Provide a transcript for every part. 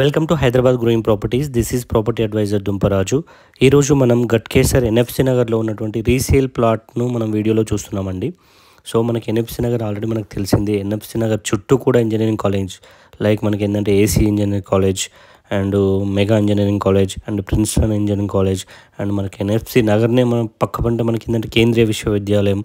welcome to Hyderabad growing properties this is property advisor Dumparaju ఈరోజు మనం Ghatkesar NFC నగర్లో ఉన్నటువంటి రీసేల్ ప్లాట్ను మనం వీడియోలో చూస్తున్నామండి సో మనకి ఎన్ఎఫ్సి నగర్ ఆల్రెడీ మనకు తెలిసింది ఎన్ఎఫ్సి నగర్ చుట్టూ కూడా ఇంజనీరింగ్ కాలేజ్ లైక్ మనకి ఏంటంటే AC engineering college and mega engineering college and Princeton engineering college and మనకి ఎన్ఎఫ్సి నగర్నే మనం పక్క పంట మనకి ఏంటంటే కేంద్రీయ విశ్వవిద్యాలయం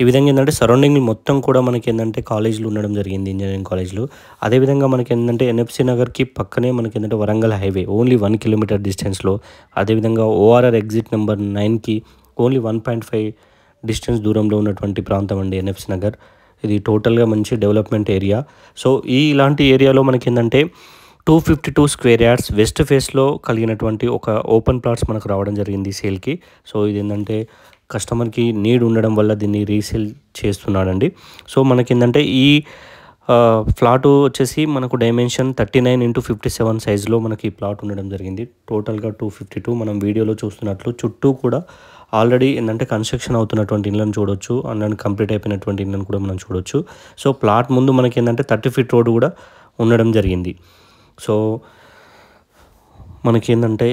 ఈ విధంగా ఏంటంటే సరౌండింగ్ మొత్తం కూడా మనకి ఏంటంటే కాలేజీలు ఉండడం జరిగింది ఇంజనీరింగ్ కాలేజ్లు అదేవిధంగా మనకి ఏంటంటే ఎన్ఎఫ్సి నగర్కి పక్కనే మనకి ఏంటంటే Warangal highway only one kilometer డిస్టెన్స్లో అదేవిధంగా ఓఆర్ఆర్ ఎగ్జిట్ నెంబర్ నైన్కి only one point five distance దూరంలో ఉన్నటువంటి ప్రాంతం అండి ఎన్ఎఫ్సి నగర్ ఇది టోటల్గా మంచి డెవలప్మెంట్ ఏరియా సో ఈ ఇలాంటి ఏరియాలో మనకి ఏంటంటే two fifty two square yards west ఫేస్లో కలిగినటువంటి ఒక ఓపెన్ ప్లాట్స్ మనకు రావడం జరిగింది సేల్కి సో ఇది ఏంటంటే కస్టమర్కి నీడ్ ఉండడం వల్ల దీన్ని రీసేల్ చేస్తున్నాడండి సో మనకి ఏంటంటే ఈ ఫ్లాట్ వచ్చేసి మనకు dimension thirty nine into fifty seven సైజులో మనకి ప్లాట్ ఉండడం జరిగింది టోటల్గా టూ ఫిఫ్టీ టూ మనం వీడియోలో చూస్తున్నట్లు చుట్టూ కూడా ఆల్రెడీ ఏంటంటే కన్స్ట్రక్షన్ అవుతున్నటువంటి ఇళ్ళను చూడొచ్చు అండ్ కంప్లీట్ అయిపోయినటువంటి ఇళ్ళను కూడా మనం చూడొచ్చు సో ప్లాట్ ముందు మనకి ఏంటంటే థర్టీ ఫీట్ రోడ్ కూడా ఉండడం జరిగింది సో మనకి ఏంటంటే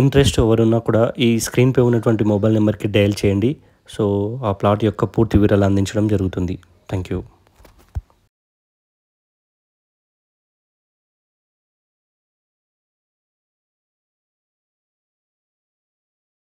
ఇంట్రెస్ట్ ఎవరున్నా కూడా ఈ స్క్రీన్ పే ఉన్నటువంటి మొబైల్ నెంబర్కి డయల్ చేయండి సో ఆ ప్లాట్ యొక్క పూర్తి వివరాలు అందించడం జరుగుతుంది థ్యాంక్ యూ